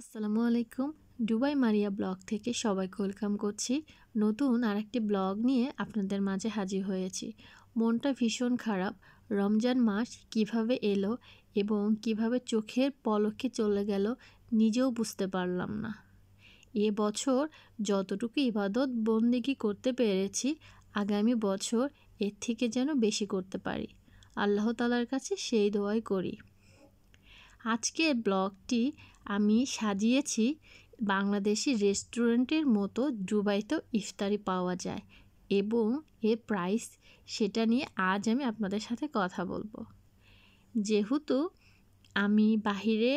আসসালামু আলাইকুম দুবাই মারিয়া ব্লগ থেকে সবাইকে ওয়েলকাম করছি নতুন আর একটি ব্লগ নিয়ে আপনাদের মাঝে হাজির হয়েছি মনটা ভীষণ খারাপ রমজান মাস কিভাবে এলো এবং কিভাবে চোখের পলকে চলে গেল নিজেও বুঝতে পারলাম না এ বছর যতটুকু ইবাদত বন্দিগি করতে পেরেছি আগামী বছর এর থেকে যেন বেশি করতে পারি আল্লাহ তালার কাছে সেই দোয়াই করি আজকে ব্লগটি আমি সাজিয়েছি বাংলাদেশি রেস্টুরেন্টের মতো দুবাইতেও ইফতারি পাওয়া যায় এবং এর প্রাইস সেটা নিয়ে আজ আমি আপনাদের সাথে কথা বলবো যেহেতু আমি বাহিরে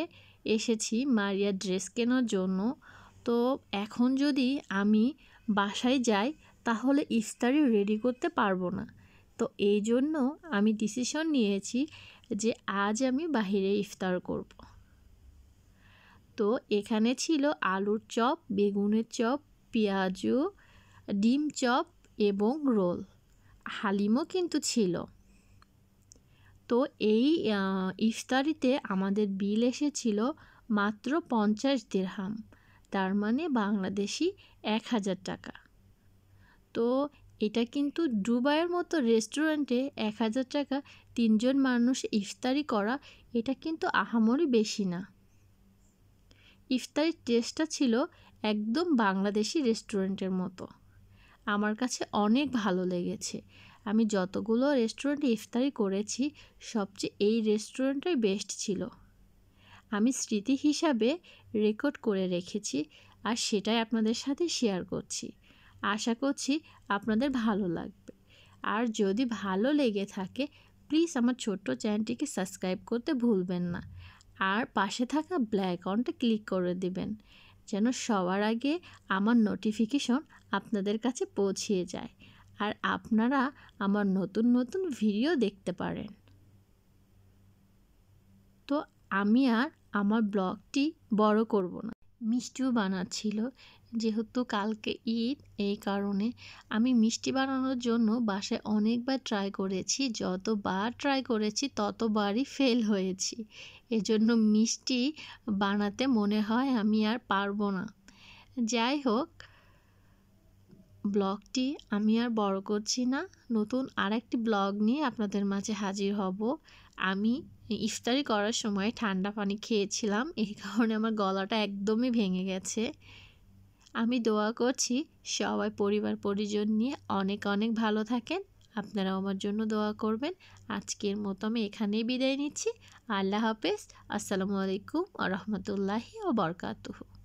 এসেছি মারিয়া ড্রেস কেনার জন্য তো এখন যদি আমি বাসায় যাই তাহলে ইফতারি রেডি করতে পারবো না তো এই জন্য আমি ডিসিশন নিয়েছি যে আজ আমি বাহিরে ইফতার করব। তো এখানে ছিল আলুর চপ বেগুনের চপ পেঁয়াজু ডিম চপ এবং রোল হালিমও কিন্তু ছিল তো এই ইফতারিতে আমাদের বিল এসেছিল মাত্র পঞ্চাশ দেড়হাম তার মানে বাংলাদেশি এক হাজার টাকা তো এটা কিন্তু দুবাইয়ের মতো রেস্টুরেন্টে এক হাজার টাকা তিনজন মানুষ ইফতারি করা এটা কিন্তু আহামরি বেশি না ইফতারির টেস্টটা ছিল একদম বাংলাদেশি রেস্টুরেন্টের মতো আমার কাছে অনেক ভালো লেগেছে আমি যতগুলো রেস্টুরেন্টে ইফতারি করেছি সবচেয়ে এই রেস্টুরেন্টটাই বেস্ট ছিল আমি স্মৃতি হিসাবে রেকর্ড করে রেখেছি আর সেটাই আপনাদের সাথে শেয়ার করছি আশা করছি আপনাদের ভালো লাগবে আর যদি ভালো লেগে থাকে প্লিজ আমার ছোট্ট চ্যানেলটিকে সাবস্ক্রাইব করতে ভুলবেন না আর পাশে থাকা ব্ল্যাক অনটা ক্লিক করে দিবেন যেন সবার আগে আমার নোটিফিকেশন আপনাদের কাছে পৌঁছিয়ে যায় আর আপনারা আমার নতুন নতুন ভিডিও দেখতে পারেন তো আমি আর আমার ব্লগটি বড় করব না মিষ্টিও বানাচ্ছিল যেহেতু কালকে ঈদ এই কারণে আমি মিষ্টি বানানোর জন্য বাসায় অনেকবার ট্রাই করেছি যতবার ট্রাই করেছি ততবারই ফেল হয়েছি এজন্য মিষ্টি বানাতে মনে হয় আমি আর পারবো না যাই হোক ব্লগটি আমি আর বড় করছি না নতুন আরেকটি ব্লগ নিয়ে আপনাদের মাঝে হাজির হব আমি ইফতারি করার সময় ঠান্ডা পানি খেয়েছিলাম এই কারণে আমার গলাটা একদমই ভেঙে গেছে আমি দোয়া করছি সবাই পরিবার পরিজন নিয়ে অনেক অনেক ভালো থাকেন আপনারা আমার জন্য দোয়া করবেন আজকের মতো আমি এখানেই বিদায় নিচ্ছি আল্লাহ হাফেজ আসসালামু আলাইকুম আ রহমতুল্লাহি ও বরকাতুহু